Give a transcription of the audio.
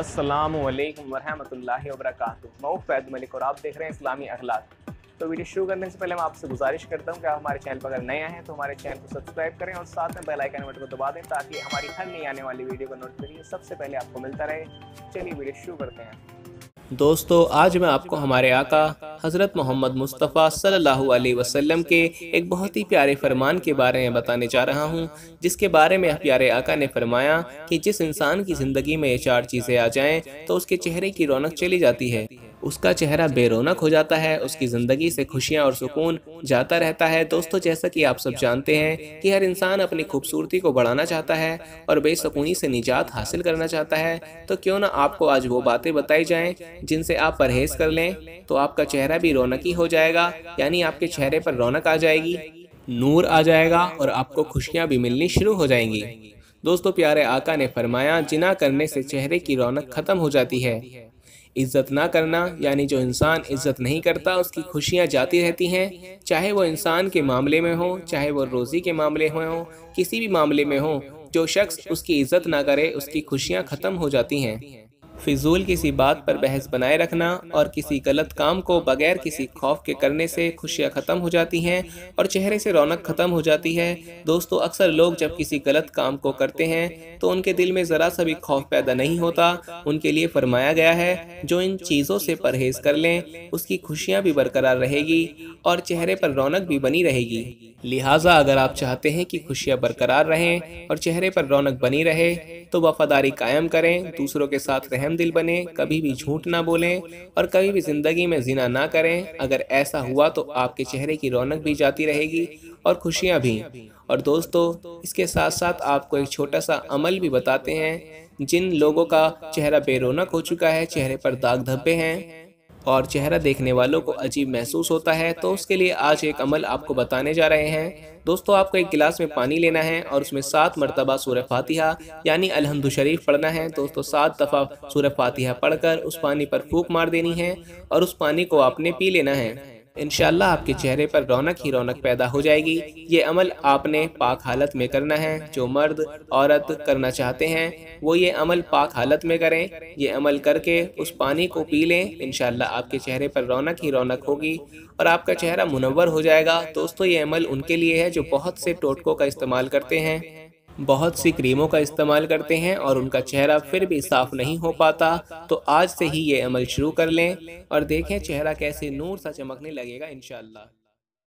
السلام علیکم ورحمۃ اللہ وبرکاتہ میں فید ملک اور آپ دیکھ رہے ہیں اسلامی اخلاق تو ویڈیو شروع کرنے سے پہلے میں آپ سے گزارش کرتا ہوں کہ آپ ہمارے چینل پر اگر نئے ہیں تو ہمارے چینل کو سبسکرائب کریں اور ساتھ میں بیل آئکن بٹن کو دبا دیں تاکہ ہماری ہر نئی آنے والی ویڈیو کا نوٹیفکیشن سب سے پہلے آپ کو ملتا رہے چلیے ویڈیو شروع کرتے ہیں دوستو آج میں آپ کو ہمارے آقا حضرت محمد مصطفیٰ صلی اللہ علیہ وسلم کے ایک بہت ہی پیارے فرمان کے بارے میں بتانے چاہ رہا ہوں جس کے بارے میں پیارے آقا نے فرمایا کہ جس انسان کی زندگی میں یہ چار چیزیں آ جائیں تو اس کے چہرے کی رونق چلی جاتی ہے اس کا چہرہ بے رونق ہو جاتا ہے اس کی زندگی سے خوشیاں اور سکون جاتا رہتا ہے دوستو جیسا کہ آپ سب جانتے ہیں کہ ہر انسان اپنی خوبصورتی کو بڑھانا چاہتا ہے اور بے سکونی سے نجات حاصل کرنا چاہتا ہے تو کیوں نہ آپ کو آج وہ باتیں بتائی جائیں جن سے آپ پرہیز کر لیں تو آپ کا چہرہ بھی رونکی ہو جائے گا یعنی آپ کے چہرے پر رونق آ جائے گی نور آ جائے گا اور آپ کو خوشیاں بھی ملنی شروع ہو جائیں گی دوستو پیارے آقا نے فرمایا جنا کرنے سے چہرے کی رونق ختم ہو جاتی ہے عزت نہ کرنا یعنی جو انسان عزت نہیں کرتا اس کی خوشیاں جاتی رہتی ہیں چاہے وہ انسان کے معاملے میں ہوں چاہے وہ روزی کے معاملے میں ہوں کسی بھی معاملے میں ہوں جو شخص اس کی عزت نہ کرے اس کی خوشیاں ختم ہو جاتی ہیں فضول کسی بات پر بحث بنائے رکھنا اور کسی غلط کام کو بغیر کسی خوف کے کرنے سے خوشیاں ختم ہو جاتی ہیں اور چہرے سے رونق ختم ہو جاتی ہے دوستو اکثر لوگ جب کسی غلط کام کو کرتے ہیں تو ان کے دل میں ذرا سا بھی خوف پیدا نہیں ہوتا ان کے لیے فرمایا گیا ہے جو ان چیزوں سے پرہیز کر لیں اس کی خوشیاں بھی برقرار رہے گی اور چہرے پر رونق بھی بنی رہے گی لہٰذا اگر آپ چاہتے ہیں کہ خوشیاں برقرار رہیں اور چہرے پر رونق بنی رہے تو وفاداری قائم کریں دوسروں کے ساتھ رحم دل بنیں کبھی بھی جھوٹ نہ بولیں اور کبھی بھی زندگی میں زنا نہ کریں اگر ایسا ہوا تو آپ کے چہرے کی رونق بھی جاتی رہے گی اور خوشیاں بھی اور دوستو اس کے ساتھ ساتھ آپ کو ایک چھوٹا سا عمل بھی بتاتے ہیں جن لوگوں کا چہرہ بے رونق ہو چکا ہے چہرے پر داغ دھبے ہیں اور چہرہ دیکھنے والوں کو عجیب محسوس ہوتا ہے تو اس کے لیے آج ایک عمل آپ کو بتانے جا رہے ہیں دوستو آپ کو ایک گلاس میں پانی لینا ہے اور اس میں سات مرتبہ سورہ فاتحہ یعنی الحمد شریف پڑھنا ہے دوستو سات دفعہ سورہ فاتحہ پڑھ کر اس پانی پر پھوک مار دینی ہے اور اس پانی کو آپ نے پی لینا ہے انشاءاللہ آپ کے چہرے پر رونق ہی رونق پیدا ہو جائے گی یہ عمل آپ نے پاک حالت میں کرنا ہے جو مرد عورت کرنا چاہتے ہیں وہ یہ عمل پاک حالت میں کریں یہ عمل کر کے اس پانی کو پی لیں انشاءاللہ آپ کے چہرے پر رونق ہی رونق ہوگی اور آپ کا چہرہ منور ہو جائے گا دوستو یہ عمل ان کے لیے ہے جو بہت سے ٹوٹکوں کا استعمال کرتے ہیں بہت سی کریموں کا استعمال کرتے ہیں اور ان کا چہرہ پھر بھی صاف نہیں ہو پاتا تو آج سے ہی یہ عمل شروع کر لیں اور دیکھیں چہرہ کیسے نور سا چمکنے لگے گا انشاءاللہ